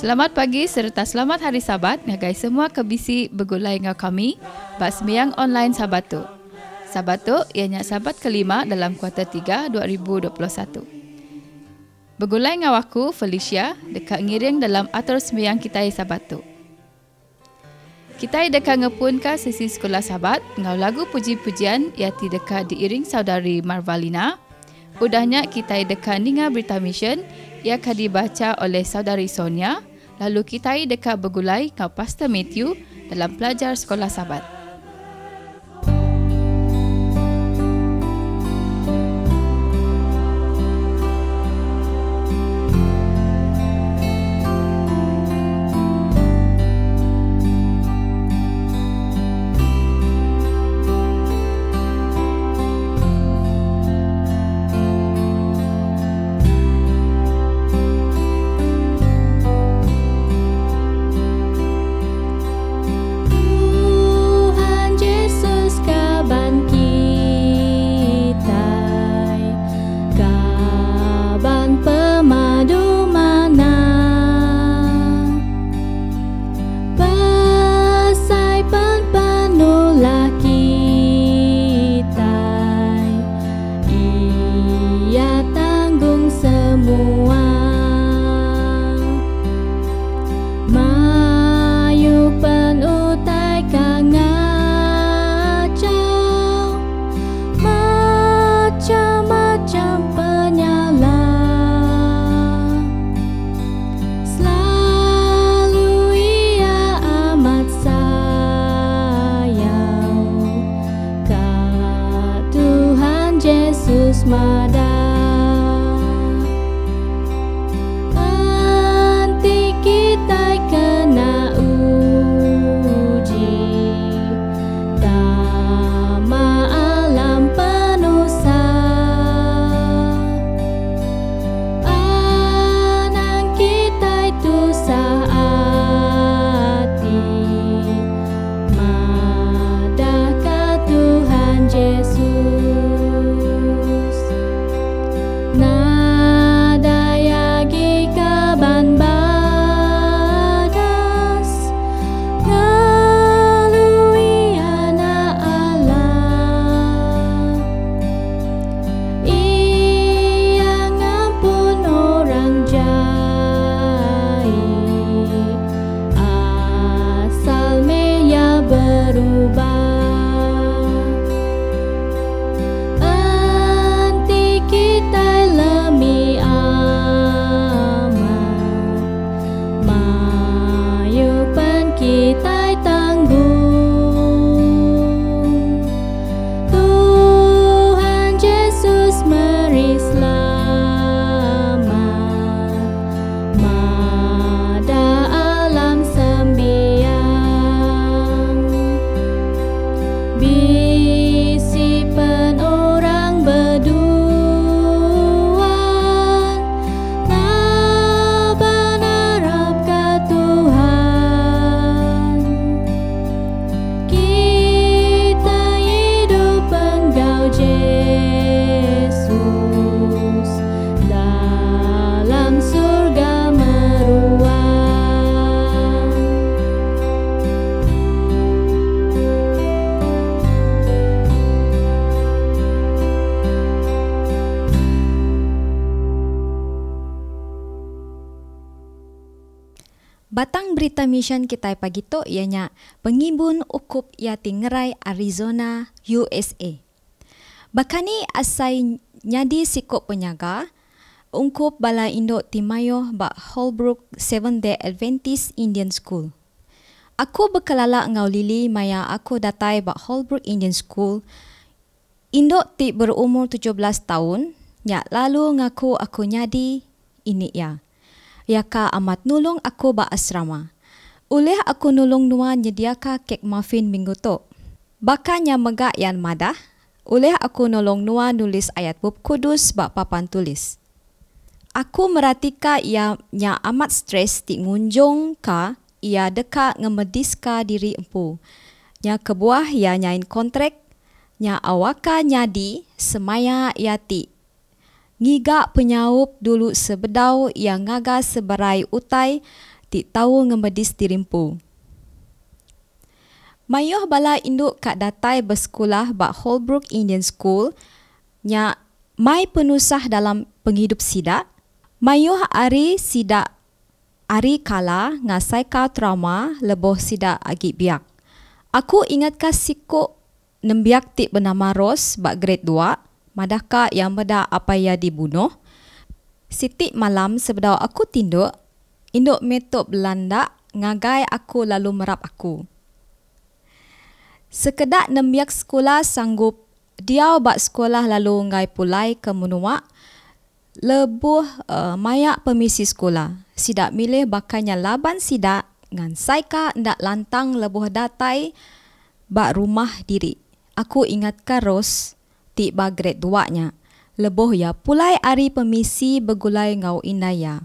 Selamat pagi serta selamat hari Sabat ngagai semua kebisi begulai ngau kami bak semiang online Sabatu. Sabatu ianya Sabat kelima dalam kuarta 3 2021. Begulai ngau aku Felicia dekat ngiring dalam atur semiang kita Sabatu. Kita dekat ngepunka sesi sekolah Sabat ngau lagu puji-pujian yati dekat diiring saudari Marvalina. Udahnya kita dekat dengar berita mission ia akan dibaca oleh saudari Sonia. Lalu kita dekat bergulai kau Pastor Matthew dalam pelajar sekolah sabat. edisyen kita pagi tu ianya pengibun ukup yati ngerai Arizona, USA. Bakani asai nyadi sikop penyaga, ungkup bala indok timayo bak Holbrook Seventh Day Adventist Indian School. Aku bekelala ngau lili maya aku datai bak Holbrook Indian School. Indok ti berumur 17 tahun, ya lalu ngaku aku nyadi ini ya. Ya ka amat nulung aku ba asrama. Uleh aku nulung nua nyediaka kek muffin minggu tu. Bakanya megak yang madah. Uleh aku nolong nua nulis ayat bub kudus bak papan tulis. Aku meratika ia nya amat stres di ngunjung ka ia deka ngemediska diri empu. Nya kebuah ia nyain kontrak. Nya awaka nyadi semaya yati. Ngiga penyaup dulu sebedau yang ngaga seberai utai ti tau ngemedis tirimpu. Mayuh bala induk kat datai bersekolah bak Holbrook Indian School nya mai penusah dalam penghidup sida. Mayuh ari sida ari kala ngasai ka trauma leboh sida agi biak. Aku ingat ka siko nembiak ti bernama Ros bak grade 2 madaka yang beda apa ya dibunuh. Siti malam sebedau aku tinduk, Induk metop Belanda ngagai aku lalu merap aku. Sekedak nembiak sekolah sanggup, dia bak sekolah lalu ngai pulai ke menua, lebuh uh, mayak pemisi sekolah. Sidak milih bakanya laban sidak, ngan saika ndak lantang lebuh datai bak rumah diri. Aku ingatkan Ros, ti bak grade duanya. Lebuh ya pulai ari pemisi begulai ngau indaya. ya.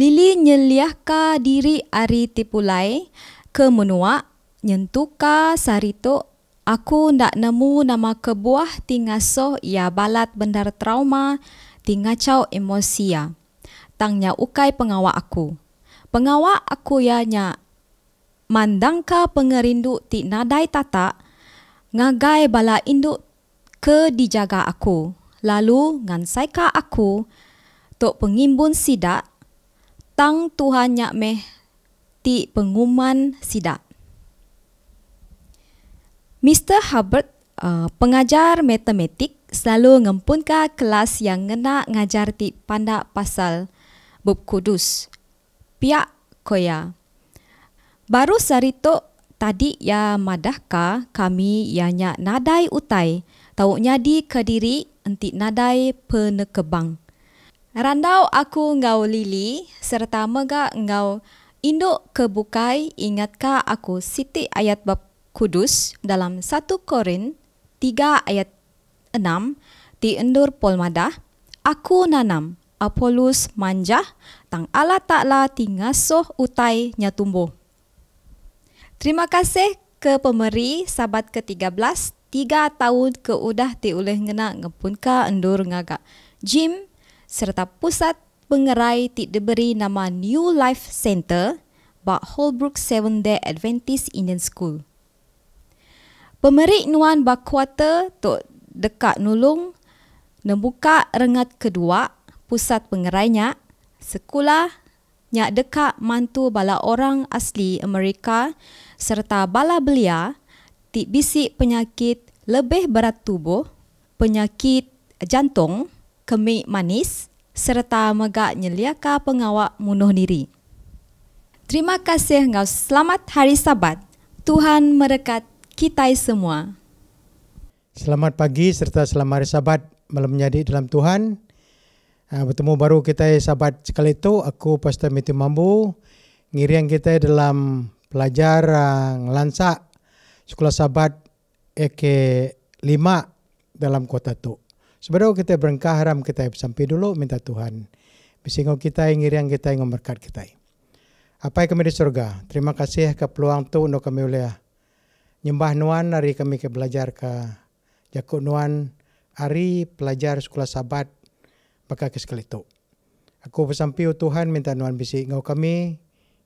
Lili nyeliahka diri ari tipulai ke menua nyentuka sarito aku ndak nemu nama kebuah tingaso ia ya balat bendar trauma tingacau emosi ya. Tangnya ukai pengawa aku. Pengawa aku ya nya mandangka pengerindu ti nadai tata ngagai bala induk ke dijaga aku. Lalu ngansaika aku tok pengimbun sidak tang Tuhan nyak meh ti penguman sida. Mr. Hubbard, uh, pengajar matematik, selalu ngempunka kelas yang ngena ngajar ti panda pasal bub kudus. Pihak koya. Baru sarito tadi ya madahka kami yanya nadai utai tau nyadi kediri enti nadai penekebang. Randau aku ngau lili, serta mega ngau induk kebukai ingatkah aku siti ayat bab kudus dalam 1 Korin 3 ayat 6 di endur polmadah. Aku nanam, Apolus manjah, tang ala ta'la tingasoh utai nyatumbo. Terima kasih ke pemeri sabat ke-13, tiga tahun keudah udah ti uleh ngena ngepunka endur ngaga. Jim serta pusat pengerai tidak diberi nama New Life Center Bak Holbrook Seventh Day Adventist Indian School. Pemerik Nuan Bakuata tu Dekat Nulung membuka rengat kedua pusat pengerainya sekolah nyak dekat mantu bala orang asli Amerika serta bala belia tik bisik penyakit lebih berat tubuh, penyakit jantung, kemik manis serta megak nyeliaka pengawak munuh diri. Terima kasih ngau selamat hari sabat. Tuhan merekat kita semua. Selamat pagi serta selamat hari sabat malam menjadi dalam Tuhan. Ah, bertemu baru kita sahabat sekali itu, aku Pastor Mitu Mambu. Ngiriang kita dalam pelajaran ah, lansak sekolah sahabat EK 5 dalam kota itu. Sebelum kita berengkah haram kita sampai dulu minta Tuhan. Bisingo kita yang yang kita yang memberkat kita. Apa yang kami di surga? Terima kasih ke peluang tu untuk kami uliah. Nyembah nuan hari kami ke belajar ke jakut nuan hari pelajar sekolah sabat baka ke sekali tu. Aku bersampi oh Tuhan minta nuan bisi kami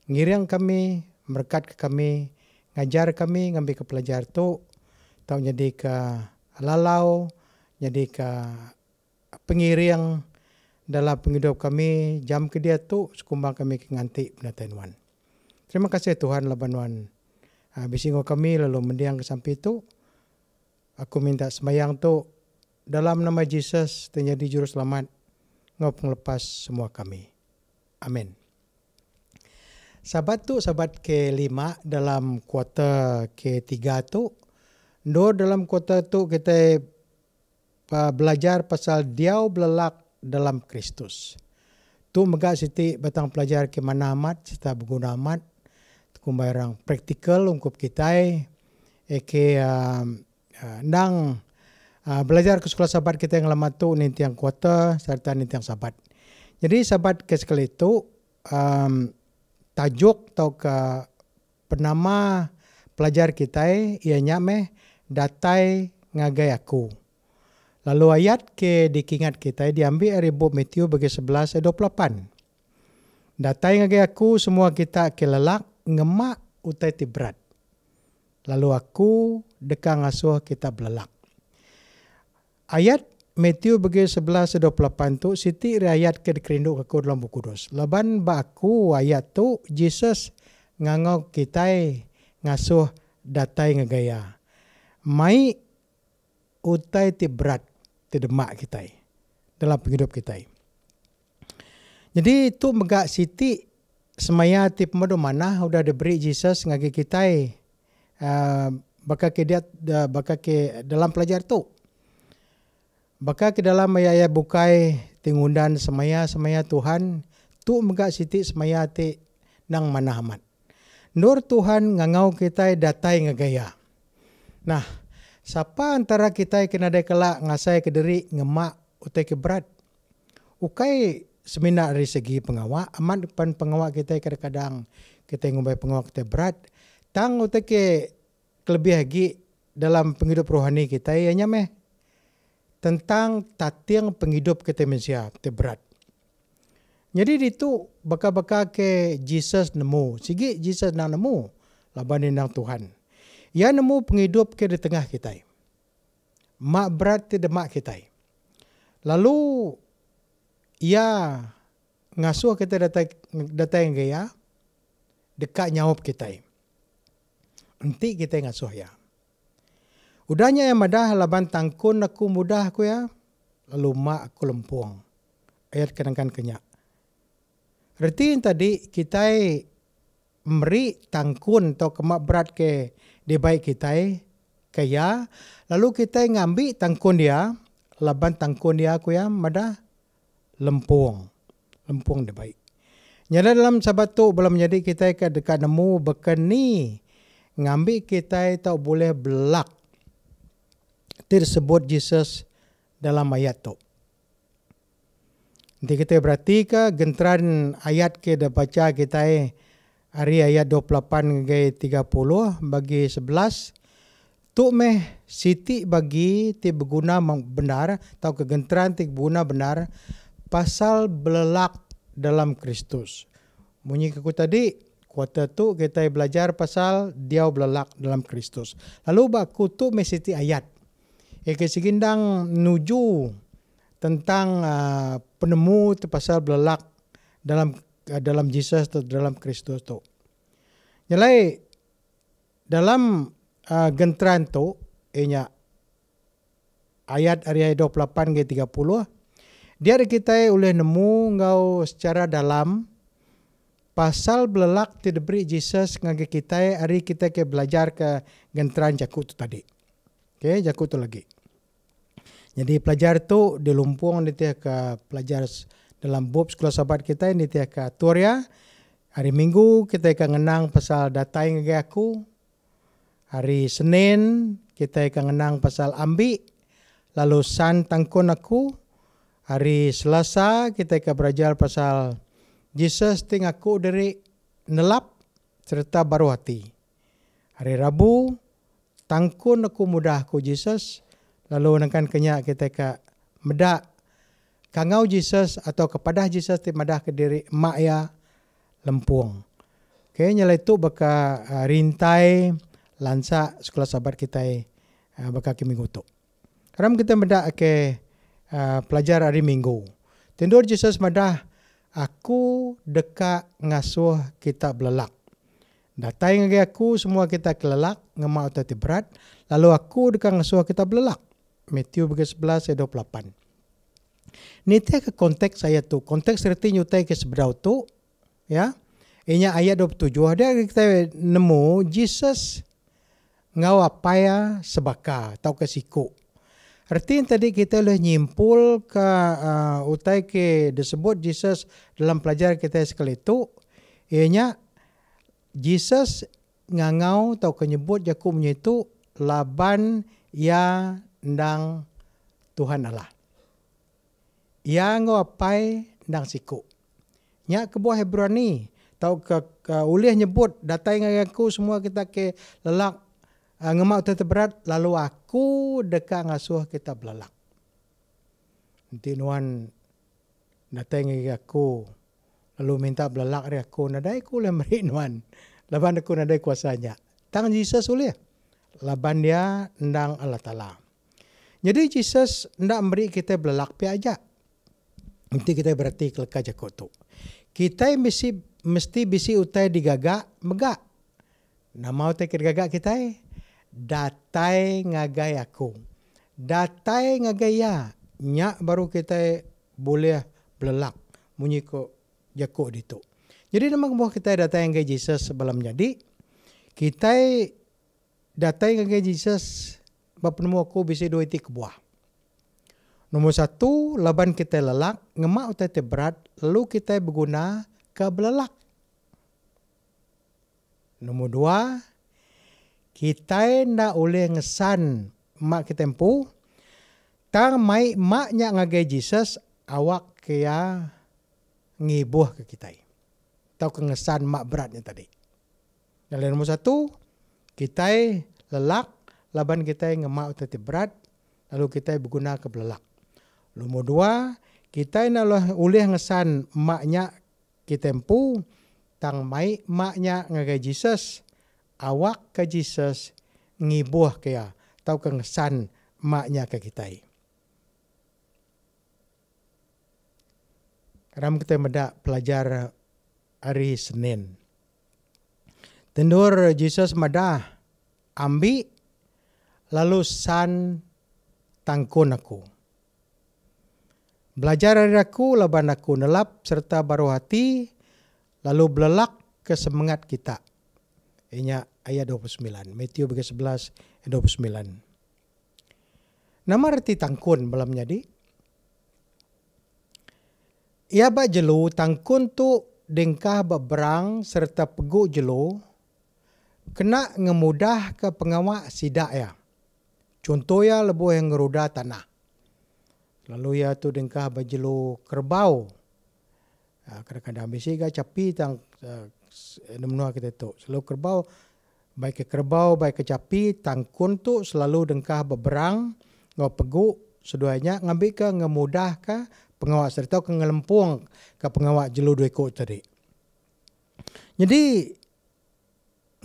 ngiring kami memberkat ke kami ngajar kami ngambil ke pelajar tu tau jadi ke lalau jadi ke yang dalam penghidup kami jam ke dia tu sekumbang kami ke nganti penatain wan. Terima kasih Tuhan laban wan. Habis ah, kami lalu mendiang ke samping tu Aku minta semayang tu dalam nama Jesus terjadi jurus selamat. Ngau penglepas semua kami. Amin. Sahabat tu sahabat ke lima dalam kuota ke tiga tu. Do dalam kuota tu kita belajar pasal diau belak dalam Kristus. Tu mega siti batang pelajar ke mana amat serta berguna amat. Tukum bayarang praktikal ungkup kita eke um, uh, nang uh, belajar ke sekolah sahabat kita yang lama tu nanti yang kuota serta nanti yang sahabat. Jadi sahabat ke sekali itu um, tajuk atau ke penama pelajar kita ia nyameh datai ngagai aku. Lalu ayat ke dikingat kita diambil dari buku Matthew bagi 11 ayat 28. Datang ngagai aku semua kita ke lelak ngemak utai tibrat. Lalu aku dekang ngasuh kita belelak. Ayat Matthew bagi 11 ayat 28 tu siti riayat ke dikerinduk aku dalam buku kudus. Leban baku ayat tu Jesus ngangau kita ngasuh datai ngagaya. Mai utai tibrat demak kita dalam penghidup kita. Jadi itu megak siti semaya ti pemadu mana sudah diberi Yesus ngagi kita uh, ah, baka ke dia baka ke dalam pelajar tu. Baka ke dalam ayat-ayat bukai tinggundan semaya semaya Tuhan tu megak siti semaya ti nang mana amat. Nur Tuhan ngangau kita datai ngagaya. Nah, Siapa antara kita yang kena dekat kelak ngasai ke diri ngemak utai ke berat? Ukai seminar dari segi pengawak, aman depan pengawak kita kadang-kadang kita ngumpai pengawak kita berat. Tang utai ke kelebih lagi dalam penghidup rohani kita yang meh tentang tatiang penghidup kita manusia kita berat. Jadi di tu baka-baka ke Jesus nemu. Sigi Jesus nak nemu labanin nang Tuhan. Ia nemu penghidup ke di tengah kita. Mak berat di demak kita. Lalu ia ngasuh kita datang datang ke ia dekat nyawab kita. Nanti kita ngasuh ya. Udahnya yang madah laban tangkun aku mudah aku ya. Lalu mak aku lempuang. Ayat kenangan kenyak. Reti tadi kita meri tangkun atau kemak berat ke di baik kita kaya lalu kita ngambil tangkun dia laban tangkun dia aku ya mada lempung lempung di baik nyada dalam sabat tu belum menjadi kita ke dekat nemu bekeni ngambil kita tak boleh belak tersebut Jesus dalam ayat tu nanti kita berarti ke gentran ayat ke dapat baca kita eh hari ayat 28 gai 30 bagi 11 tu meh siti bagi ti berguna benar atau kegentaran ti berguna benar pasal belelak dalam Kristus. Munyi aku tadi kuota tu kita belajar pasal dia belelak dalam Kristus. Lalu baku tu meh siti ayat. Ike segindang nuju tentang uh, penemu pasal belelak dalam Eh, dalam Yesus atau dalam Kristus tu. Nyalai dalam uh, gentran tu inya ayat ayat 28 ke 30 dia kita oleh nemu ngau secara dalam pasal belak tidak beri Yesus ngagi kita hari kita ke belajar ke gentran jakut tu tadi. Oke, okay, jakut tu lagi. Jadi pelajar tu dilumpung nanti ke pelajar dalam bob sekolah sahabat kita ini dia ke Turia. Ya. Hari Minggu kita akan mengenang pasal datang ke aku. Hari Senin kita akan mengenang pasal ambik. Lalu san tangkun aku. Hari Selasa kita akan belajar pasal Jesus ting aku dari nelap serta baru hati. Hari Rabu tangkun aku mudah aku Jesus. Lalu nengkan kenyak kita akan medak kangau Jesus atau kepada Jesus ti madah ke diri mak ya lempung. Okay, nyala itu baka uh, rintai lansa sekolah sahabat kita uh, baka ke minggu tu. Karena kita meda ke uh, pelajar hari minggu. Tendur Jesus madah aku deka ngasuh kita belak. Datai ngagai aku semua kita kelelak ngemau atau berat. Lalu aku dekat ngasuh kita belak. Matthew 11 ayat 28 ni teh ke konteks ayat tu konteks reti nyutai ke sebrau tu ya inya ayat 27 ada kita nemu Jesus ngau apa ya sebaka atau ke siku Arti tadi kita boleh nyimpul ke uh, utai ke disebut Jesus dalam pelajaran kita sekali itu ianya Jesus ngangau atau kenyebut Yakub itu laban ya ndang Tuhan Allah yang apai nang siku. Nya kebuah Hebrani tau ke, ke ulih nyebut datang dengan aku semua kita ke lelak uh, ngemak terberat lalu aku dekat ngasuh kita belalak. Nanti nuan datang dengan aku lalu minta belalak dari aku nadai aku lah meri nuan laban aku nadai kuasanya. Tang Jesus ulih laban dia ndang Allah Ta'ala. Jadi Jesus ndak meri kita belalak pi ajak. Nanti kita berarti kelekat jakut tu. Kita mesti mesti bisi utai digagak megak. Nama utai kita gagak kita datai ngagai aku. Datai ngagai ya. Nyak baru kita boleh belak. Munyi ko jakut di tu. Jadi nama kebuah kita datai ngagai Jesus sebelum jadi. Kita datai ngagai Jesus. Bapak nama aku bisa dua itik kebuah. Nombor satu, leban kita lelak, ngemak utai te berat, lalu kita berguna ke belelak. Nombor dua, kita nak boleh ngesan mak kita empu, tang mai maknya ngagai Jesus, awak kaya ngibuh ke kita. Tau kengesan mak beratnya tadi. Dan nombor satu, kita lelak, leban kita ngemak utai te berat, lalu kita berguna ke belelak. Nombor dua, kita nak boleh ngesan maknya kita empu tang mai maknya ngagai Jesus awak ke Jesus ngibuh ke ya tau ke ngesan maknya ke kita Ram kita meda pelajar hari Senin. Tendur Jesus madah ambi lalu san tangkun aku belajar dari aku laban aku nelap serta baru hati lalu belelak ke semangat kita. Inya ayat 29, Matius 11 ayat 29. Nama arti tangkun belum jadi. Ia ba jelu tangkun tu dengkah beberang serta pegu jelu kena ngemudah ke pengawak sidak ya. Contoh ya lebuh yang ngeruda tanah. Lalu ya tu dengkah berjelu kerbau. Ha, kadang-kadang habis ia capi tang uh, menua kita tu. Selalu kerbau, baik ke kerbau, baik ke capi, tangkun tu selalu dengkah beberang ngau pegu seduanya ngambil ke ngemudah ke pengawak serta ke ngelempung ke pengawak jelo dua ekor tadi. Jadi,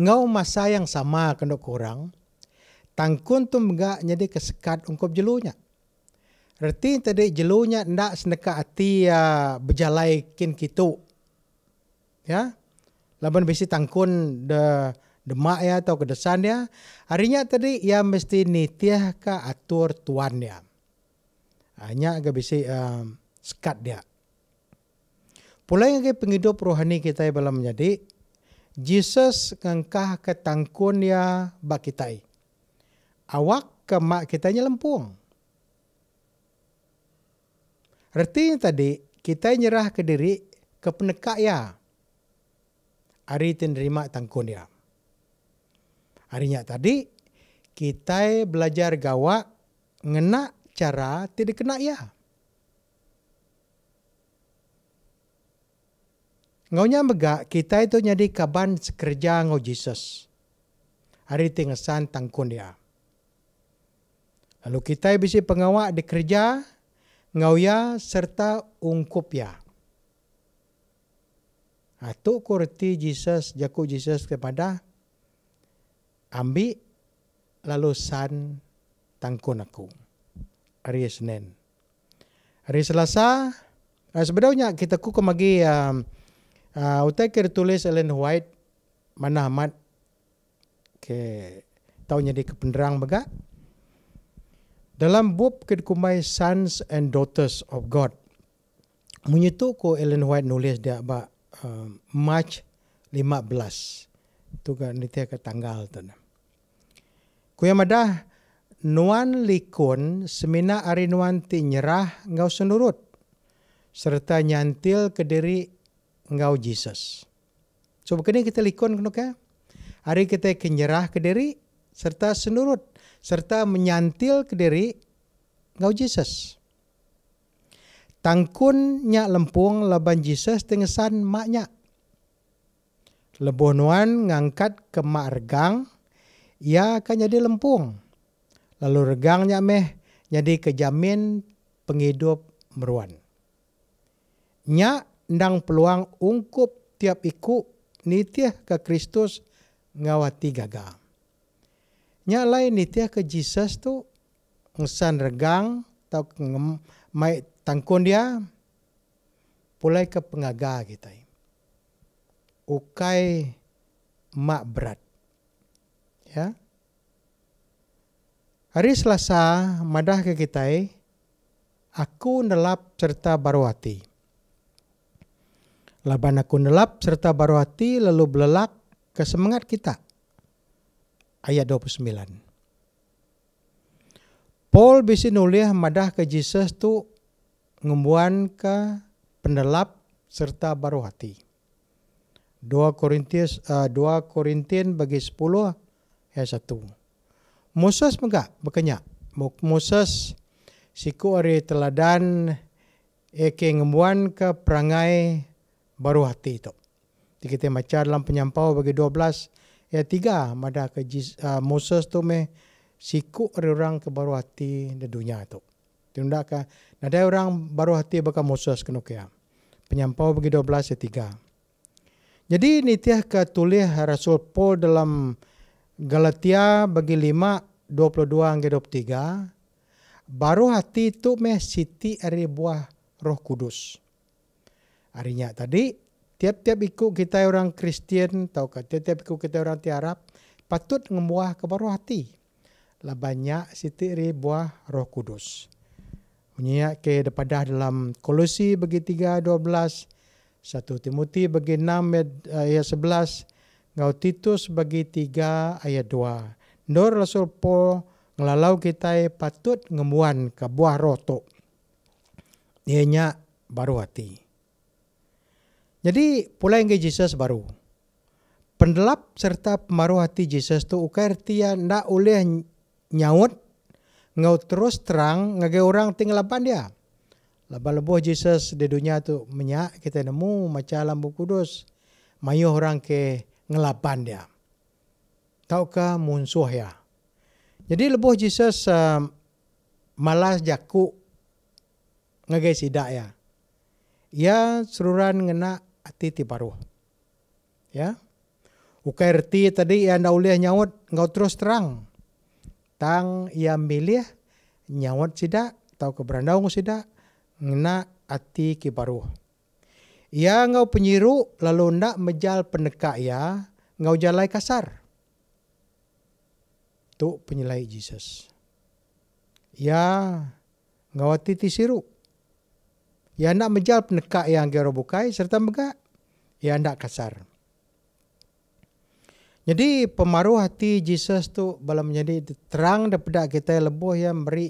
ngau masa yang sama kena kurang, tangkun tu mengak jadi kesekat ungkup jelunya. nya. Reti tadi jelunya ndak seneka ati ya bejalai kin kitu. Ya. Laban besi tangkun de demak ya atau kedesan ya. Harinya tadi ya mesti nitiah ka atur tuan ya. Hanya agak besi um, eh, skat dia. Pulang ke penghidup rohani kita yang belum menjadi. Jesus ngengkah ke tangkun ya bak kita. Awak kemak kita nyelempung. lempung. Artinya tadi, kita nyerah ke diri ke penekak ya. Hari itu nerima tangkun ya. Harinya tadi, kita belajar gawak ngenak cara tidak kena ya. Ngaunya megak, kita itu jadi kaban sekerja ngau Jesus. Hari itu ngesan tangkun ya. Lalu kita bisa pengawak di kerja, ngauya serta ungkup ungkupya. Atu kurti Jesus, jaku Jesus kepada ambil lalu san tangkun aku. Hari Senin. Hari Selasa, eh, sebenarnya kita ku kemagi um, uh, utai kira tulis Ellen White, mana amat ke tahunya di kependerang begak dalam bub kedekumai Sons and Daughters of God. Menyitu ko Ellen White nulis dia ba uh, March 15. Tu kan nitia ke tanggal tu. Ku yang madah nuan likun semina ari nuan ti nyerah ngau senurut serta nyantil ke diri ngau Jesus. So begini kita likun kena ke? Hari kita kenyerah ke diri serta senurut serta menyantil kediri ngau Jesus. Tangkun nyak lempung laban Jesus tengesan maknya. Lebonuan ngangkat ke mak regang, ia akan jadi lempung. Lalu regangnya meh jadi kejamin penghidup meruan. Nyak ndang peluang ungkup tiap iku nitih ke Kristus ngawati gagang nya lain ni ke Jesus tu ngesan regang tau mai tangkon dia pulai ke pengaga kita ukai mak berat ya hari Selasa madah ke kita aku nelap serta barwati laban aku nelap serta barwati lalu belelak ke semangat kita ayat 29. Paul bisi nulis madah ke Jesus tu ngembuan ke penelap serta baru hati. 2 Korintus uh, eh, 2 Korintian bagi 10 ayat 1. Moses mega bekenya. Moses siku ari teladan eke ngembuan ke perangai baru hati itu. Kita macam dalam penyampau bagi Ya tiga mada ke Jesus, uh, ah, Moses tu meh sikuk orang ke baru hati di dunia tu. Tidak ke ada orang baru hati baka Moses kena kaya. Penyampau bagi dua belas ya tiga. Jadi ni tiah ke tulis Rasul Paul dalam Galatia bagi lima dua 5 dua hingga tiga baru hati tu me siti dari buah Roh Kudus. Arinya tadi tiap-tiap ikut kita orang Kristian tahu ke tiap-tiap ikut kita orang ti Arab patut ngembuah ke baru hati lah banyak siti ri buah roh kudus punya ke depada dalam kolosi bagi 3:12 1 Timoti bagi 6 ayat 11 ngau Titus bagi 3 ayat 2 nur rasul Paul ngelalau kita patut ngembuan ke buah roh tu ianya baru hati. Jadi pola yang Yesus baru. Pendelap serta pemaruh hati Jesus tu ukai erti ndak boleh nyaut ngau terus terang ngagai orang tinggal lapan dia. Lebah lebuh Yesus di dunia tu menyak kita nemu macam lambu kudus mayu orang ke ngelapan dia. Taukah munsuh ya. Jadi lebuh Jesus uh, malas jaku ngagai sidak ya. Ia seruran ngenak hati ti paruh. Ya. Uka erti tadi yang dah boleh nyawut, engkau terus terang. Tang ia milih, nyawut sida, tau keberandaung sida, ngena hati ki paruh. Ya engkau penyiru, lalu ndak mejal pendekak ya, engkau jalai kasar. Tu penyelai Jesus. Ya, engkau hati siru. Ya nak menjal pendekak yang gerobukai serta megak ia tidak kasar. Jadi pemaruh hati Jesus tu belum menjadi terang daripada kita yang lebih yang beri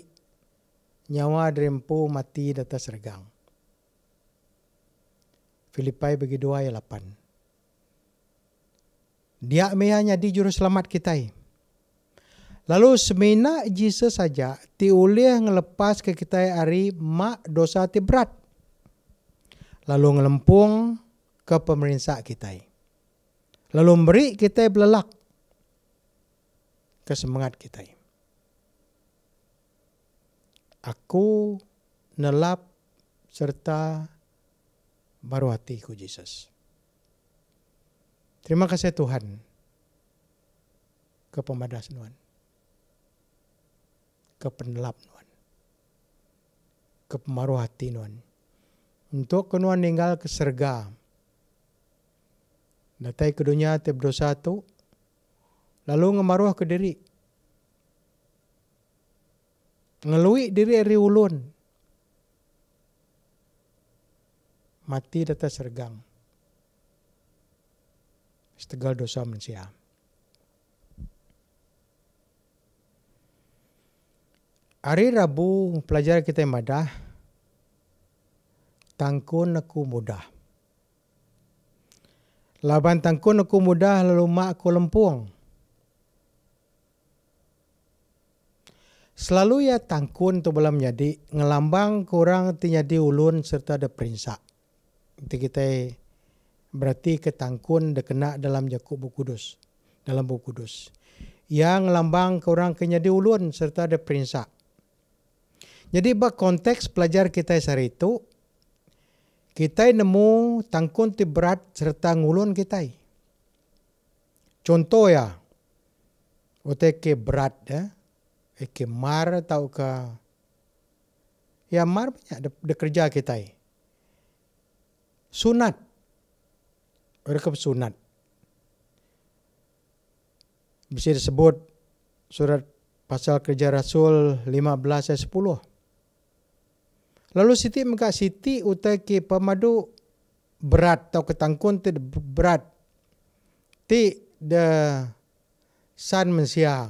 nyawa dirimpu mati di atas regang. Filipai bagi dua ayat lapan. Dia meja di jurus selamat kita. Lalu semina Yesus saja ti uleh ngelepas ke kita hari mak dosa ti berat. Lalu ngelempung ke pemerintah kita. Lalu beri kita belelak kesemangat kita. Aku nelap serta baru hatiku, Jesus. Terima kasih Tuhan ke pemadas Tuhan, ke penelap Tuhan, ke pemaruh hati Tuhan. Untuk Tuhan tinggal ke sergam Datai ke dunia tiap dosa tu. Lalu ngemaruh ke diri. Ngelui diri eri ulun. Mati data sergang. Setegal dosa manusia. Hari Rabu pelajar kita yang madah. Tangkun aku mudah. Laban tangkun aku mudah lalu mak aku lempuang. Selalu ya tangkun tu belum jadi ngelambang kurang ti ulun serta ada perinsa. Itu kita ya, berarti ketangkun dekena dalam jakub buku kudus. Dalam buku kudus. Ya ngelambang kurang kenyadi ulun serta ada perinsa. Jadi bak konteks pelajar kita hari itu kita nemu tangkun ti berat serta ngulun kita. Contoh ya, ote ke berat ya, eh, ke mar tau ke, ya mar banyak de, de kerja kita. Sunat, rekap sunat. Bisa disebut surat pasal kerja Rasul 15 ayat 10. Lalu Siti maka Siti utai ke pemadu berat atau ketangkun tidak berat. Ti de san mensia.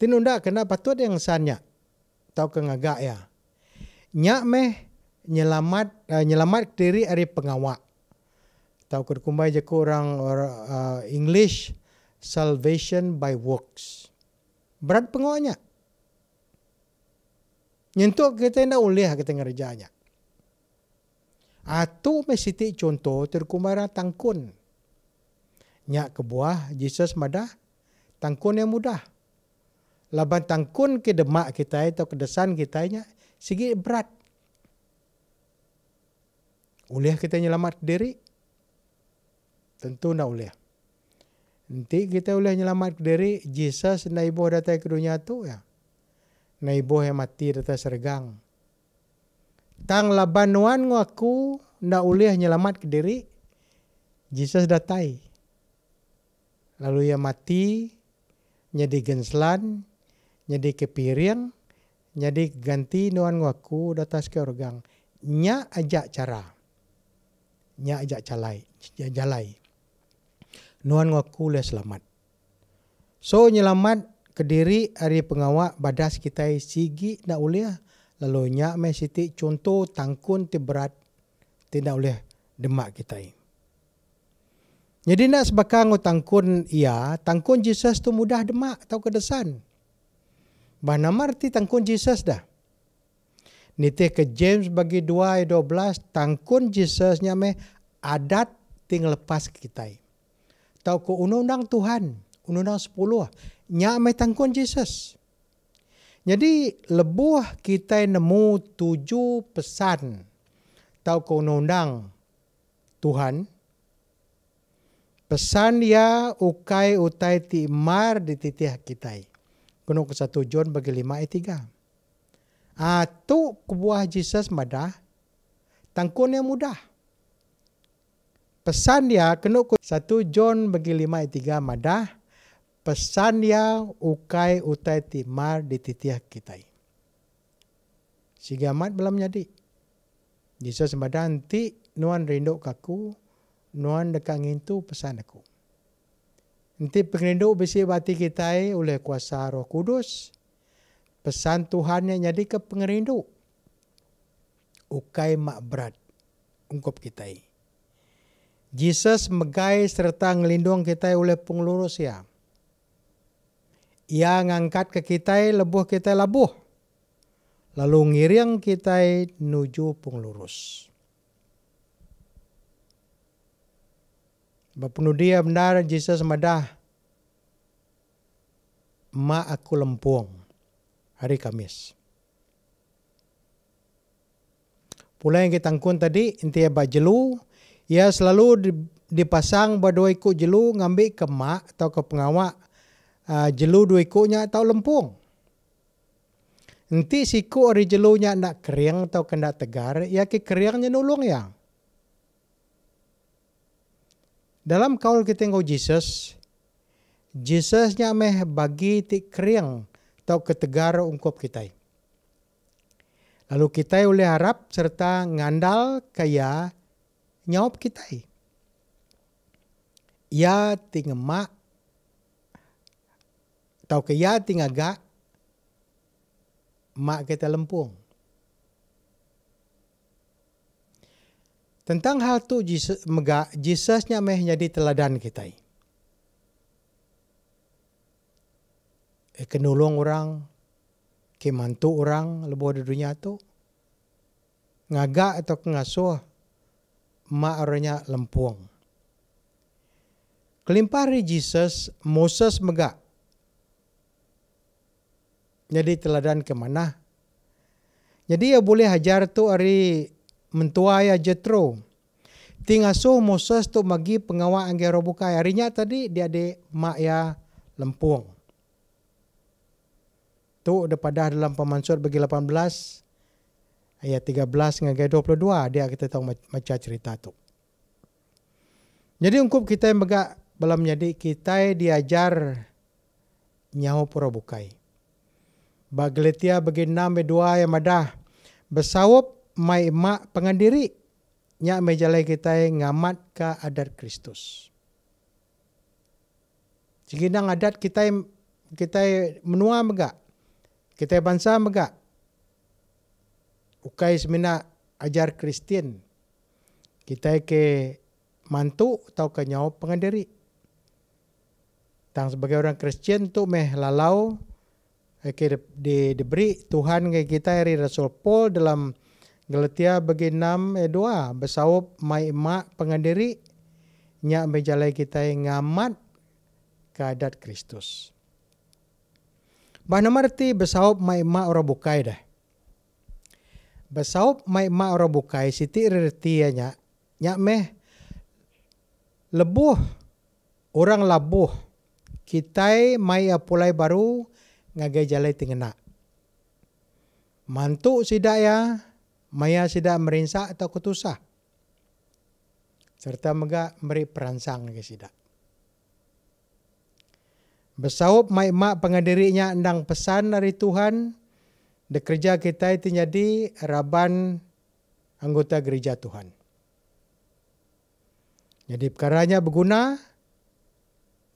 Ti nunda kena patut yang sanya atau kengagak ya. Nyak meh nyelamat uh, nyelamat diri dari pengawak. Tau kud kumbai je orang uh, English salvation by works. Berat pengawaknya. Nyentuk kita nak ulih lah kita ngerjanya. Atu mesti contoh terkumara tangkun. Nyak kebuah Jesus madah tangkun yang mudah. Laban tangkun ke demak kita atau kedesan kita nya segi berat. Ulih kita nyelamat diri tentu nak ulih. Nanti kita ulih nyelamat diri Jesus dan ibu datang ke dunia tu ya na ibuhay mati data sergang. Tang labanuan ngu aku na uliah nyelamat ke diri, Jesus datai. Lalu ia mati, nyadi genslan, nyadi kepiring, nyadi ganti nuan ngu aku data sergang. Nya ajak cara. Nya ajak calai. Jalai. Nuan ngu aku leh selamat. So nyelamat Kediri hari pengawak badas kita sigi nak boleh. Lah. Lalu nyak meh siti contoh tangkun ti berat ti nak boleh demak kita Jadi nak sebakang tangkun ia, ya, tangkun Jesus tu mudah demak atau kedesan. Bahan namar ti tangkun Jesus dah. Niti ke James bagi dua ayat 12, tangkun Jesus nyame adat tinggal lepas kita Tau ke undang-undang Tuhan, undang-undang 10 nya mai tangkon Jesus. Jadi lebuh kita nemu tujuh pesan tau ko undang Tuhan. Pesan ya ukai utai ti mar di titih kita. Kuno ke satu John bagi lima ayat tiga. Atu kebuah Jesus madah tangkuan yang mudah. Pesan dia kena satu John bagi lima ayat tiga madah pesan ya ukai utai timar di titiah kitai. Sehingga mat belum jadi. Jisa sembada nanti nuan rindu kaku, nuan dekat ngintu pesan aku. Nanti pengrindu bisi bati kitai oleh kuasa roh kudus, pesan Tuhan yang jadi ke pengrindu. Ukai mak berat, ungkup kitai. Jesus megai serta ngelindung kita oleh pengelurus yang ia ngangkat ke kita lebuh kita labuh. Lalu ngiring kita nuju penglurus. Bapunu dia benar Jesus madah ma aku lempung hari Kamis. Pula yang kita angkun tadi inti bajelu, ia selalu dipasang badoi ku jelu ngambil ke mak atau ke pengawak Ah, Jeluh dua ikonya atau lempung. Nanti siku ori jelunya nak kering atau kena tegar, ya ke keringnya nulung ya. Dalam kaul kita ngau Jesus, Jesusnya meh bagi ti kering atau ketegar ungkup kita. Lalu kita oleh harap serta ngandal kaya nyawab kita. Ia tingemak tau ke ya ting agak mak kita lempung tentang hal tu Jesus mega Jesus nya meh jadi teladan kita eh kenolong orang ke mantu orang lebo di dunia tu ngagak atau ngasuh mak orangnya lempung kelimpari Jesus Moses megak jadi teladan ke mana. Jadi ia boleh hajar tu hari mentua ya Jetro. Ting asuh Moses tu bagi pengawal angge robukai. Harinya tadi dia ada mak ya lempung. Tu depadah dalam pemansur bagi 18 ayat 13 ngagai 22 dia kita tahu macam cerita tu. Jadi ungkup kita yang bega belum jadi kita diajar nyaho pura Bagletia bagi enam dua yang madah. Bersawup mai emak pengandiri. Nya mejalai kita ngamat ke adat Kristus. jadi Cikinang adat kita kita menua mega. Kita bangsa mega. Ukai semina ajar Kristian. Kita ke mantu atau ke nyawa pengendiri Tang sebagai orang Kristian tu meh lalau okay, di, di, diberi Tuhan ke kita dari Rasul Paul dalam Galatia bagi enam eh, ayat 2 bersaup mai mak pengendiri nyak menjalai kita yang ngamat keadat Kristus. Bahna merti bersaup mai mak orang bukai dah. Bersaup mai mak orang bukai siti rerti nya nya meh lebuh orang labuh kita mai apulai baru ngagai jalai tingena. Mantu sidak ya, maya sidak merinsak atau kutusah. Serta mega meri perangsang sidak. sida. Besaup Mak pengadirinya endang pesan dari Tuhan, dekerja kita itu jadi raban anggota gereja Tuhan. Jadi perkaranya berguna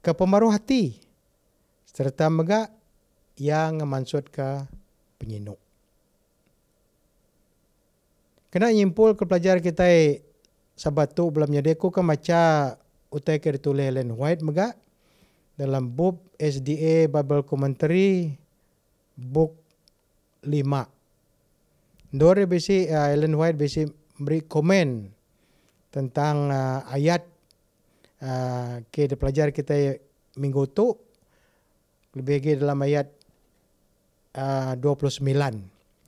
ke pemaruh hati serta megak yang maksud ke penyinuk. Kena nyimpul ke pelajar kita sabat tu belum jadi aku ke baca utai ke ditulis Ellen White mega dalam book SDA Bible Commentary book 5. Dore besi uh, Ellen White besi beri komen tentang uh, ayat uh, ke pelajar kita minggu tu lebih lagi dalam ayat 29. Uh,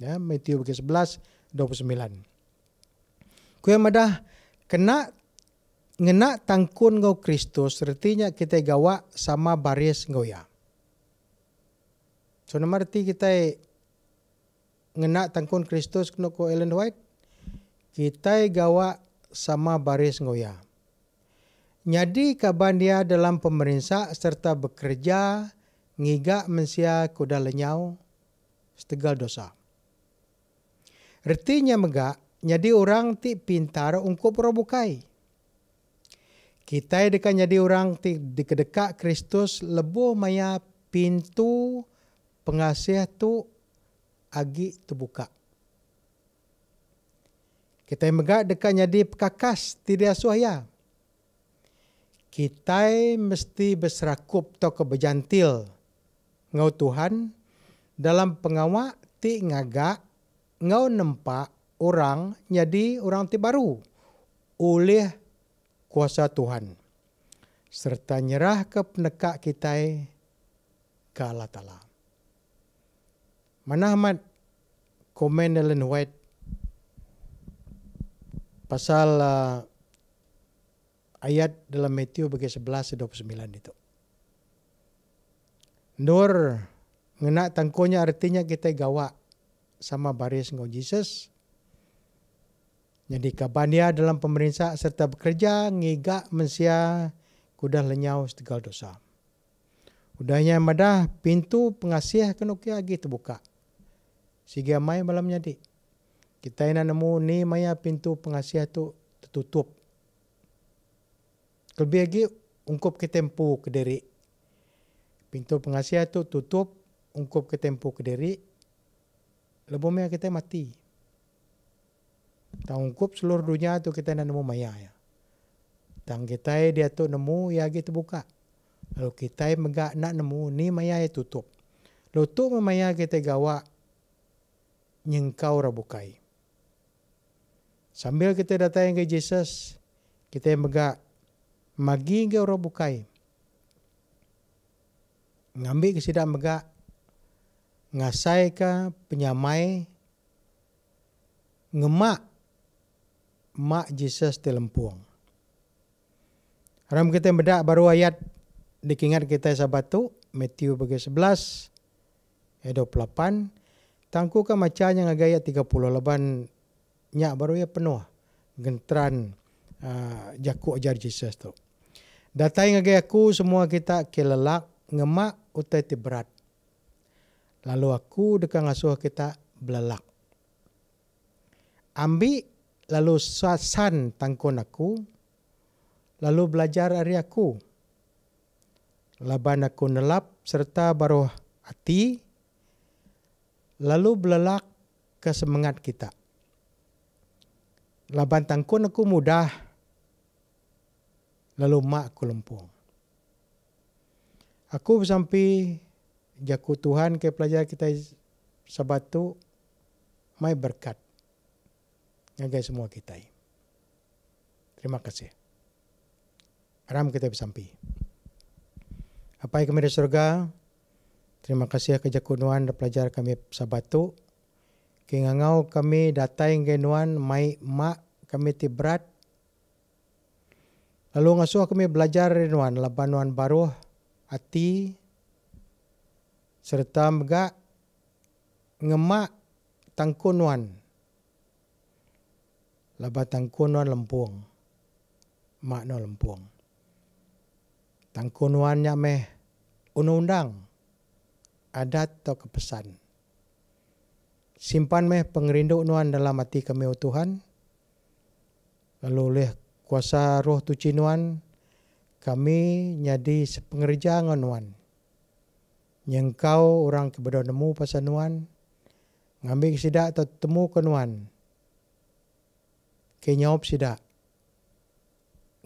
ya, Matthew bagian 11, 29. Kuih madah, kena ngena tangkun ngau Kristus, sertinya kita gawa sama baris ngau ya. So, nama arti kita ngena tangkun Kristus kena ku Ellen White, kita gawa sama baris ngau ya. Nyadi kaban dia dalam pemerintah serta bekerja ngiga mensia kuda lenyau, setegal dosa. Ertinya megak, jadi orang ti pintar ungkup robukai. Kita dekat jadi orang ti dekat Kristus lebih maya pintu pengasih tu agi terbuka. Kita yang dekat jadi pekakas tidak suaya. Kita mesti berserakup atau kebejantil ngau Tuhan dalam pengawa ti ngaga ngau nempak orang jadi orang ti baru oleh kuasa Tuhan serta nyerah ke peneka kita ke Allah Ta'ala. Mana amat komen Ellen White pasal uh, ayat dalam Matthew bagi 11 29 itu. Nur Ngena tangkonya artinya kita gawa sama baris dengan Jesus. Jadi kabania dalam pemerintah serta bekerja ngiga mensia kuda lenyau setegal dosa. Udahnya madah pintu pengasih kenukia lagi terbuka. Sigi amai malam nyadi. Kita ina nemu ni maya pintu pengasih tu tertutup. Kelebih lagi ungkup ke tempu ke diri. Pintu pengasih tu tutup ungkup ke tempo ke derik lebuh mai kita mati tang ungkup seluruh dunia tu kita nak nemu maya ya tang kita dia tu nemu ya kita buka Lalu kita megak nak nemu ni maya ya tutup lalu maya kita gawak nyengkau rabukai sambil kita datang ke Jesus kita megak magi ke rabukai ngambil kesidak megak ngasai ka penyamai ngemak mak Jesus telempuang. Haram kita yang bedak baru ayat dikingat kita sabat tu Matthew bagi 11 ayat 28 tangku ka macanya ngagai ayat 30 leban nyak baru ya penuh gentran uh, jaku ajar Jesus tu. Datai ngagai aku semua kita kelelak ngemak utai ti berat Lalu aku dekat ngasuh kita belelak. Ambi lalu suasan tangkun aku. Lalu belajar hari aku. Laban aku nelap serta baru hati. Lalu belelak ke semangat kita. Laban tangkun aku mudah. Lalu mak aku lempung. Aku sampai jaku Tuhan ke pelajar kita sabatu mai berkat ngagai semua kita. Terima kasih. Aram kita bersampi. Apai kami dari surga, terima kasih ke jaku Tuhan dan pelajar kami sabatu. Kengangau kami datang ke Tuhan, mai mak kami ti berat. Lalu ngasuh kami belajar dari Tuhan, laban Tuhan baru hati, serta mega ngemak tangkunwan laba tangkunwan lempung makna lempung tangkunwan nya meh undang-undang adat atau kepesan simpan meh pengerindu nuan dalam mati kami oh Tuhan lalu oleh kuasa roh tuci nuan kami jadi sepengerja nuan yang kau orang kepada nemu pasal nuan ngambil sidak atau temu ke nuan ke nyop sidak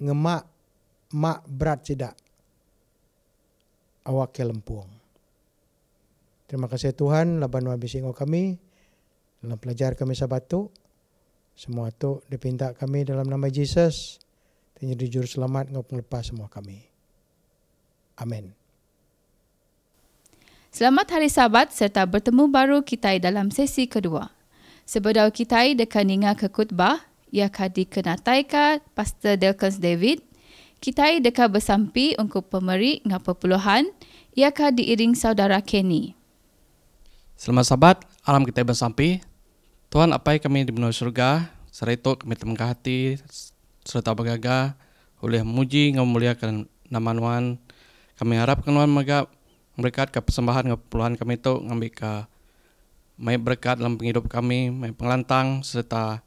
ngemak mak berat sidak awak ke lempung terima kasih Tuhan laban wa bisingo kami dalam pelajar kami sabatu semua tu dipinta kami dalam nama Jesus menjadi juru selamat ngau lepas semua kami amin Selamat Hari Sabat serta bertemu baru kita dalam sesi kedua. Sebedau kita dekat ninga ke khutbah, ia kadi kenatai Pastor Delkens David. Kita dekat bersampi untuk pemerik ngapa perpuluhan ia kadi iring saudara Kenny. Selamat Sabat, alam kita bersampi. Tuhan apai kami di benua surga, serito kami temukan hati, serta bergagah, oleh muji ngamuliakan nama Tuhan. Kami harapkan Tuhan megap berkat ke persembahan ke puluhan kami itu ngambil ke mai berkat dalam penghidup kami, mai pengelantang serta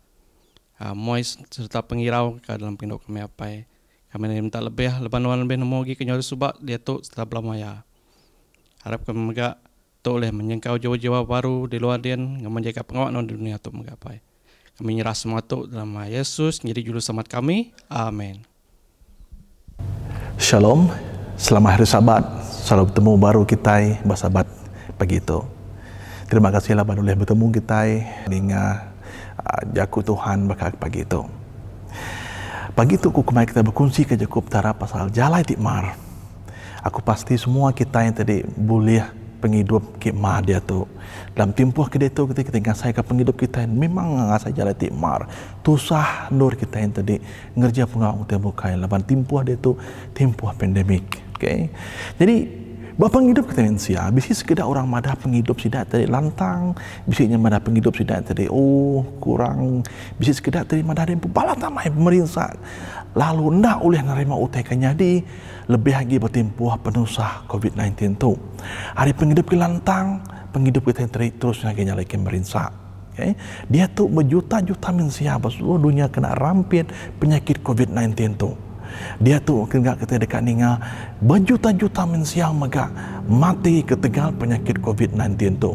uh, mois serta pengirau ke dalam penghidup kami apa kami ini minta lebih lebih lebih nemu lagi kenyori subak dia tu setelah belum maya. Harap kami mega tu oleh menyengkau jawa-jawa baru di luar dia dengan menjaga pengawak non di dunia tu mega apa Kami nyerah semua tu dalam nama Yesus menjadi juru selamat kami. Amin. Shalom. Selamat hari Sabat selalu bertemu baru kita bersahabat pagi itu. Terima kasihlah pada bertemu kita dengan ah, jaku Tuhan bakal pagi itu. Pagi itu aku kita berkunci ke Jakub Tara pasal jalai tikmar. Aku pasti semua kita yang tadi boleh penghidup kikmah dia tu. Dalam tempoh kita itu kita tinggal saya ke penghidup kita yang memang ngasa jalai tikmar. Tusah nur kita yang tadi ngerja pengawal kita bukain. Lepas tempoh dia tu tempoh pandemik. Okay. Jadi bapak penghidup kita yang sia, bisi sekedar orang madah penghidup sidak tadi lantang, bisi nya mada penghidup sidak tadi oh kurang, bisi sekedar tadi mada ada pembalas tamai pemerintah. Lalu ndak oleh nerima utai kenyadi lebih lagi bertimpuah penusah COVID-19 tu. Hari penghidup ke lantang, penghidup kita yang terus lagi nyalai pemerintah. Okay. Dia tu berjuta-juta manusia siapa seluruh dunia kena rampit penyakit COVID-19 tu dia tu tinggal kata dekat ninga berjuta-juta manusia megak mati ketegal penyakit COVID-19 tu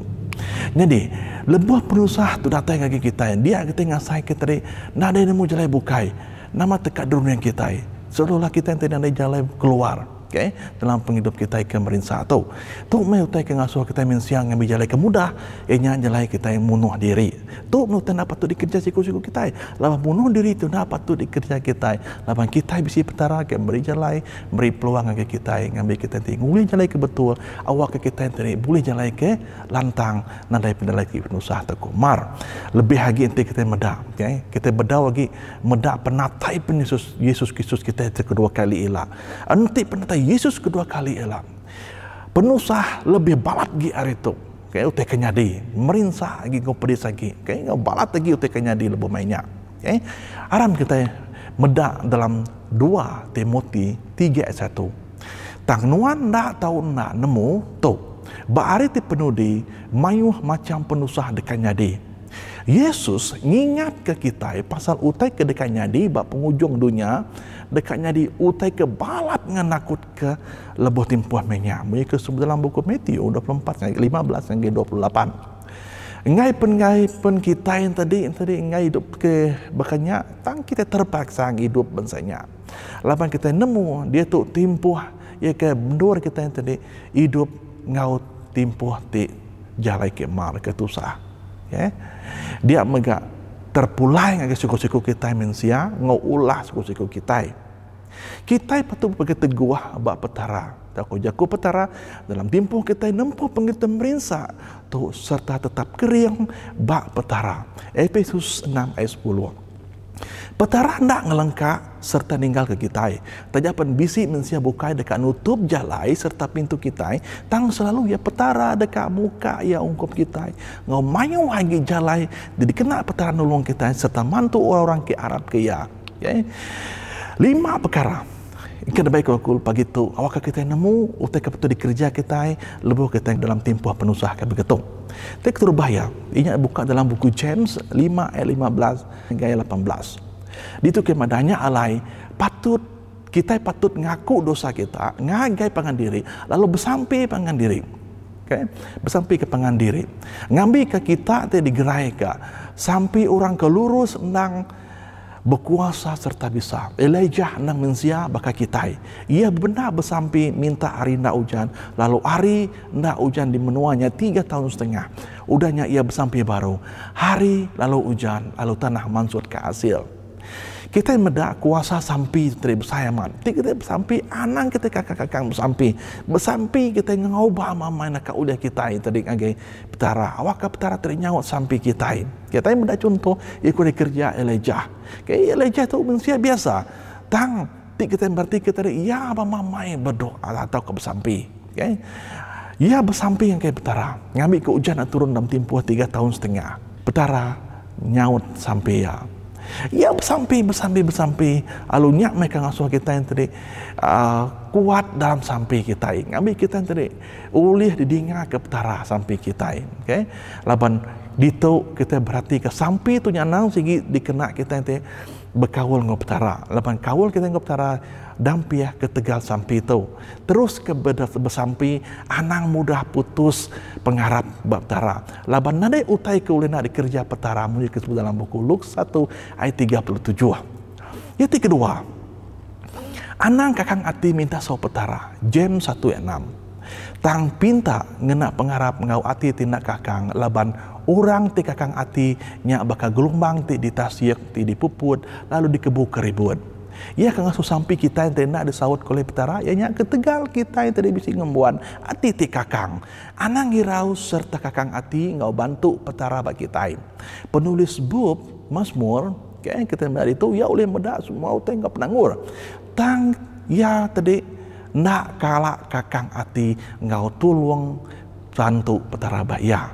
jadi lebih penusah tu datang lagi kita dia kita ngasai kita ni nak ada nemu jalan bukai nama tekat dunia kita seolah-olah kita yang tidak ada jalan keluar okay, dalam penghidup kita yang merinsah tu. Tu mai utai ke ngasuh kita min siang yang bijalai kemudah, ianya jelai kita yang munuh diri. Tu mai utai dapat tu dikerja siku-siku kita. Lawan munuh diri tu dapat tu dikerja kita. Lawan kita bisi petara ke beri jelai, beri peluang ke kita ngambil kita ti nguli jelai ke betul, awak ke kita ti boleh jelai ke lantang nandai pendalai ti penusah tu kumar. Lebih lagi enti kita medak, okay? Kita bedau lagi medak penatai pen Yesus Kristus kita yang kedua kali ilah. Enti penatai Yesus kedua kali elam. Penusah lebih balat gi aritu. Kayak utai kenyadi, merinsa lagi ngau pedis lagi. Kayak gak balat lagi utai kenyadi lebih mainnya. Okay. Eh, Aram kita medak dalam dua Timoti tiga ayat 1. Tang nuan nak tahu nak nemu tu. Baari ti penudi mayuh macam penusah dekanya di. Yesus ngingat ke kita pasal utai ke dekanya di bak pengujung dunia dekatnya di utai ke balap nakut ke lebuh timpuh menya mui ke sub dalam buku Matthew 24 ngai 15 ngai 28 ngai pen ngai pen kita yang tadi yang tadi ngai hidup ke bekanya tang kita terpaksa hidup bensanya lapan kita nemu dia tu timpuh ya ke mendur kita yang tadi hidup ngau timpuh ti jalan ke mar ke tusah ya dia megak terpulai dengan suku-suku kita yang mensia, ngeulah suku siku kita. Kita patut pergi teguh abak petara. Tak jaku petara dalam tempoh kita nempu pengerti merinsa tu serta tetap keriang bak petara. Efesus 6 ayat 10. Petara nak ngelengka serta ninggal ke kita. Tajapan bisi mensia buka dekat nutup jalai serta pintu kita. Tang selalu ya petara dekat muka ya ungkup kita. Ngau mayu lagi jalai. Jadi kena petara nulung kita serta mantu orang-orang ke Arab ke ya. Okay. Lima perkara. Ikan baik kalau kul pagi tu awak kita nemu oh, utai kita di dikerja kita lebih kita dalam tempoh penusah kita begitu. Tak terbahaya. Ini buka dalam buku James 5 ayat 15 ayat 18. Di tu kemadanya alai patut kita patut ngaku dosa kita ngagai pangan diri lalu bersampai pangan diri. Okay? Bersampai ke pangan diri. Ngambil ke kita tadi gerai ke sampai orang kelurus nang berkuasa serta bisa. Elijah nang mensia baka kitai. Ia benar bersampi minta hari nak hujan. Lalu hari nak hujan di menuanya tiga tahun setengah. Udahnya ia bersampi baru. Hari lalu hujan lalu tanah mansur ke hasil kita yang medak kuasa sampi dari bersayaman. Tidak kita bersampi, anang kita kakak-kakak bersampi. Bersampi kita yang mengubah mama anak kau udah kita yang tadi ngagai petara. awak petara ternyawat sampi kita yang. Kita yang medak contoh, ikut dia kerja elejah. Kaya elejah itu manusia biasa. Tang, tidak kita berarti kita ada, ya apa mama yang berdoa lah, atau kau bersampi. Okay? Ya bersampi yang kayak petara. Ngambil ke hujan turun dalam tempoh tiga tahun setengah. Petara nyaut sampi ya. Ya bersampi bersampi bersampi Alu mereka ngasuh kita yang tadi. Uh, kuat dalam sampi kita. Ngambil kita yang tadi. Ulih didinga ke petara sampi kita. Okay? Laban dituk kita berarti ke sampi itu nyanang sigi dikena kita yang tadi berkawal dengan petara. Lepas kawal kita dengan petara, dampiah ke Tegal sampai itu. Terus ke bersampi, anang mudah putus pengharap bab petara. Lepas nadai utai ke ulena di kerja petara, mulia ke dalam buku Luk 1 ayat 37. Yaitu kedua, anang kakang ati minta soal petara. James 1 ayat 6. Tang pinta ngena pengarap ngau ati tina kakang laban orang ti kakang ati nya bakal gelombang ti di tasiek ti di puput lalu dikebu keribut. Ya kang asu sampi kita yang tina ada sawat kolej petara, ya nyak ketegal kita yang tadi bisa ngembuan ati ti kakang. Anang hirau serta kakang ati ngau bantu petara bagi kita. Penulis bub Masmur, kaya kita melihat itu ya oleh meda semua utang nggak penangur. Tang ya tadi nak kalak kakang ati ngau tulung bantu petara baya.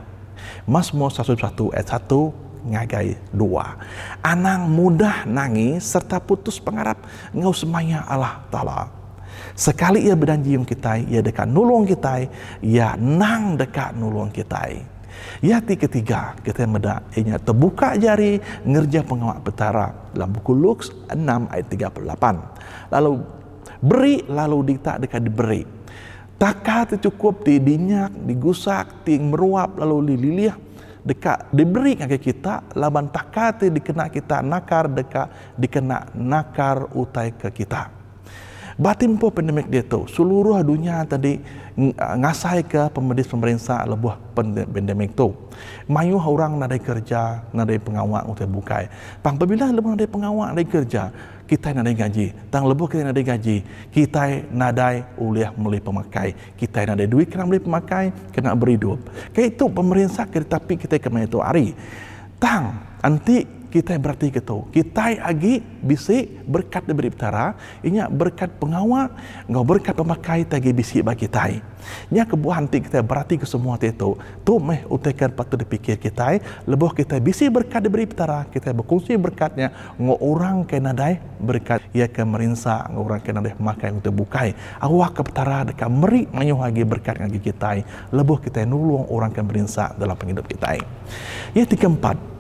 Mas satu-satu ayat satu ngagai dua. Anang mudah nangi serta putus pengarap ngau semaya Allah Ta'ala. Sekali ia berjanji yang kita, ia dekat nulung kita, ia nang dekat nulung kita. Ya ti ketiga, kita meda ianya terbuka jari ngerja pengawak petara dalam buku Lux 6 ayat 38. Lalu beri lalu dita dekat diberi taka tu cukup di dinyak digusak di meruap lalu dililih dekat diberi ke kita laban taka tu dikena kita nakar dekat dikena nakar utai ke kita batin pun pandemik dia tu seluruh dunia tadi ngasai ke pemerintah pemerintah lebuh pandemik tu mayu orang nadai kerja nadai pengawak utai bukai pang pembilah lebuh nadai pengawak nadai kerja kita yang nadai gaji tang lebuh kita yang nadai gaji kita yang nadai uliah meli pemakai kita yang nadai duit kena meli pemakai kena berhidup kaya itu pemerintah kita tapi kita kemana itu hari tang anti kita berarti kita kita lagi bisi berkat diberi petara inya berkat pengawal ngau berkat pemakai tagi bisi bagi kita nya kebuah hanti kita berarti ke semua itu tu meh utekan patut dipikir kita lebih kita bisi berkat diberi petara kita berkongsi berkatnya ngau orang kenadai berkat ia ke merinsa ngau orang kenadai makai untuk bukai awak ke petara dekat meri nyuh lagi berkat ngagi kita lebih kita nulung orang ke merinsa dalam penghidup kita ia tiga empat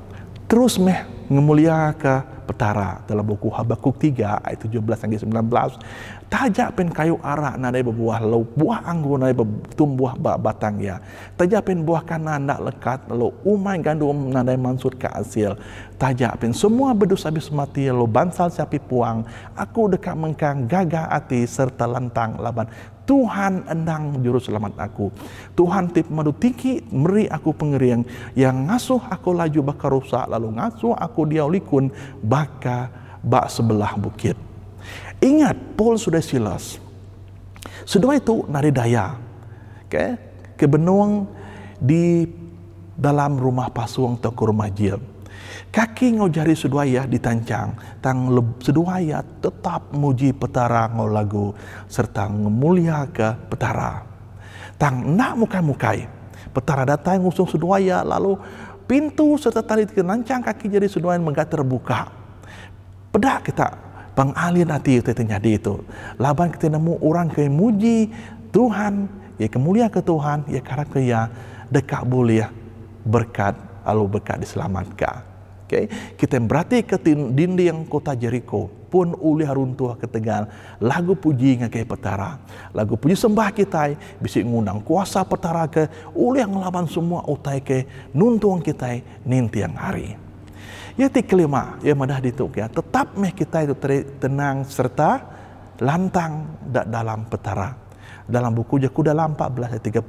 terus meh ngemuliaka petara dalam buku Habakuk 3 ayat 17 sampai 19 tajak pen kayu arak nadai berbuah lo buah anggur nadai bertumbuh bak batang ya tajak pen buah kanan nak lekat lo umai gandum um nadai mansur ke hasil. tajak pen semua bedus habis mati lo bansal sapi puang aku dekat mengkang gagah hati serta lantang laban Tuhan endang juru selamat aku. Tuhan tip madu tinggi meri aku pengering yang ngasuh aku laju bakar rusak lalu ngasuh aku diaulikun baka bak sebelah bukit. Ingat Paul sudah silas. Sedua itu nari daya. okay? ke benuang di dalam rumah pasuang atau rumah jiem kaki ngujari seduaya ditancang tang leb, seduaya tetap muji petara ngau lagu serta ngemulia ke petara tang nak muka mukai petara datang ngusung seduaya lalu pintu serta tali nancang kaki jari seduaya menggat terbuka pedak kita pengalian hati itu terjadi itu laban kita nemu orang ke muji Tuhan ya kemulia ke Tuhan ya karena ke ya dekat boleh berkat lalu berkat diselamatkan Okay? Kita berarti ke dinding kota Jericho pun uli harun tua tegal lagu puji ngake petara lagu puji sembah kita bisi ngundang kuasa petara ke uli yang ngelaman semua utai ke nuntuang kita ninti yang hari ya ti kelima ya madah dituk ya tetap meh kita itu tenang serta lantang dak dalam petara dalam buku je kuda 14 ayat 30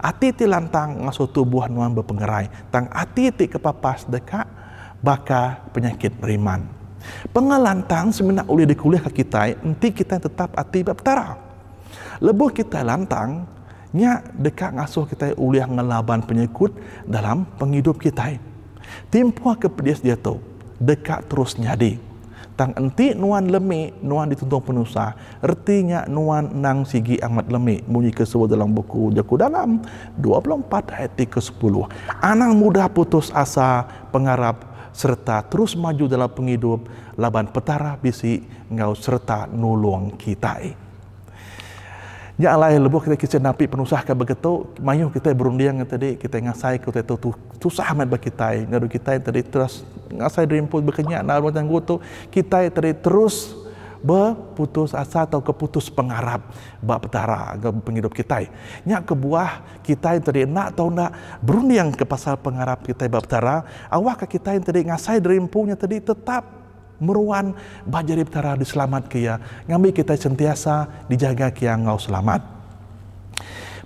ati ti lantang ngasu tubuh nuan berpengerai tang ati ti kepapas dekat bakar penyakit beriman. Pengelantang semina boleh dikulih ke kita, nanti kita tetap hati betara. Lebuh kita lantang, nya dekat ngasuh kita uliah ngelaban penyekut dalam penghidup kita. Timpua ke pedias dia tu, dekat terus nyadi. Tang enti nuan lemi, nuan dituntung penusa, ertinya nuan nang sigi amat lemi, bunyi ke sebuah dalam buku jaku dalam, 24 ayat ke-10. Anang muda putus asa, pengarap serta terus maju dalam penghidup laban petara bisi ngau serta nulung kita Ya Allah yang lebih kita kisah napi penusah ke begitu mayu kita berundiang yang tadi kita ngasai kita itu susah amat bagi kita ngadu kita yang tadi terus ngasai dirimpun bekenyak nak orang yang kita tadi terus berputus asa atau keputus pengarap bak petara ke penghidup kita. Nyak kebuah kita yang tadi nak tahu nak berundiang ke pasal pengarap kita bak petara, awak ke kita yang tadi ngasai dari impunya tadi tetap meruan bajari petara diselamat ke Ngambil kita sentiasa dijaga kia yang ngau selamat.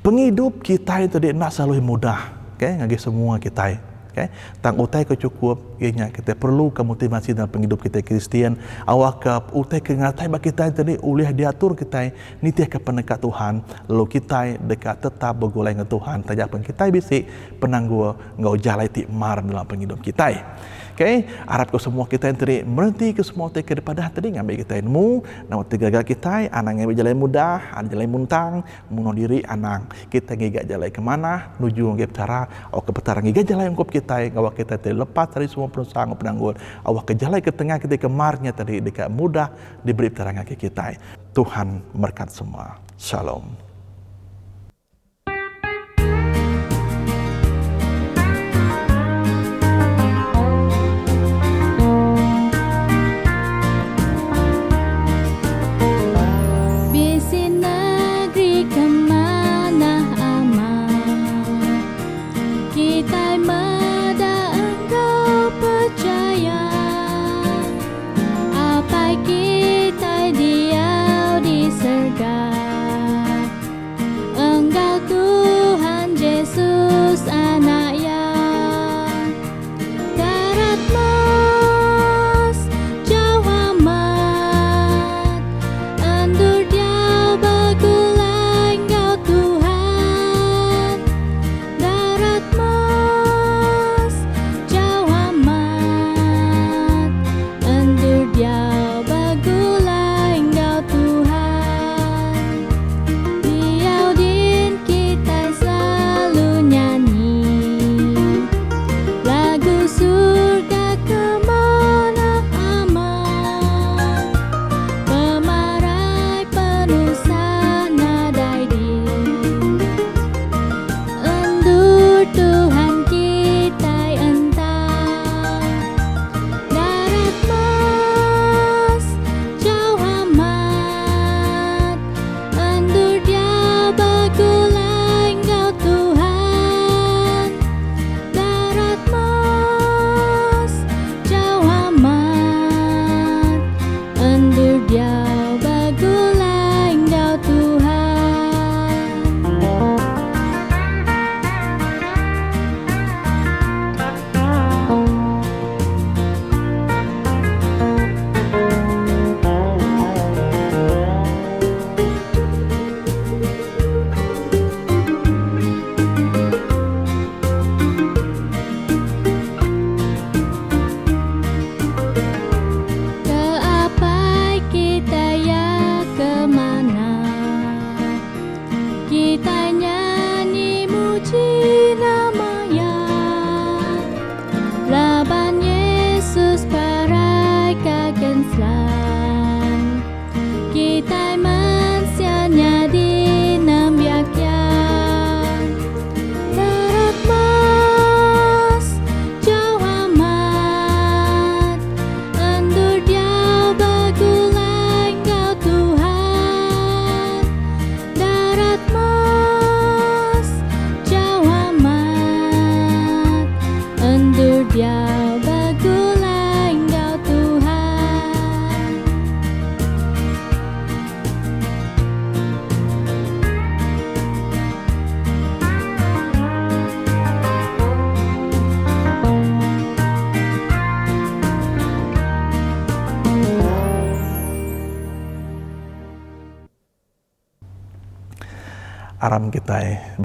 Penghidup kita yang tadi nak selalu mudah. Okay, ngagi semua kita. Okay? Tang utai ke cukup, ianya kita perlu ke motivasi dalam penghidup kita Kristian. Awakah utai ke ngatai bagi kita tadi ulih diatur kita ni tiak ke penekat Tuhan, lalu kita dekat tetap bergulai dengan Tuhan. Tajak pun kita bisi penanggua ngau jalai ti mar dalam penghidup kita. Okay? harap ke semua kita yang terik merhenti ke semua depan dah terik ambil kita ilmu, nama tiga kita anang yang jalan mudah, ada jalan muntang, muno diri anang. Kita ngigak jalan ke mana, menuju ke petara, awak ke petara ngigak jalan yang kita kita, awak kita terlepas dari semua perusahaan penanggut, awak ke jalan ke tengah kita kemarnya tadi dekat mudah diberi petara ke kita. Tuhan berkat semua. Shalom.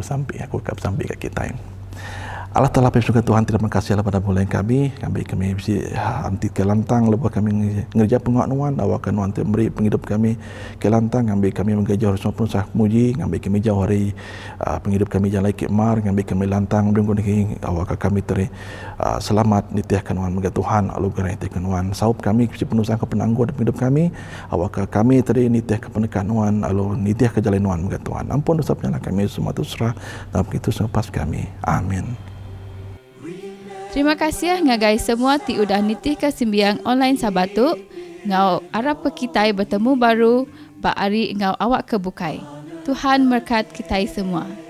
bersamping aku kat bersamping Allah telah juga Tuhan tidak mengasihi Allah pada bulan kami kami kami bisi anti ha, kelantang lebah kami ngerja pengakuan awak kan nanti beri penghidup kami kelantang kami kami mengajar harus pun sah muzi, kami kami jauh hari ha, penghidup kami jalan lagi mar kami kami lantang belum kuning awak kami teri ha, selamat nitiahkan wan mengajar Tuhan alu gara nitiahkan wan saub kami bisi penuh sah kepenangguan penghidup kami awak kami teri nitiah kepenekan wan alu nitiah kejalan wan mengajar Tuhan ampun dosa penyalah kami semua terserah dalam itu sepas kami amin Terima kasih eh, ngagai semua ti udah nitih ke simbiang online sabatu. Ngau arah kita bertemu baru, Ari ngau awak kebukai. Tuhan merkat kita Semua.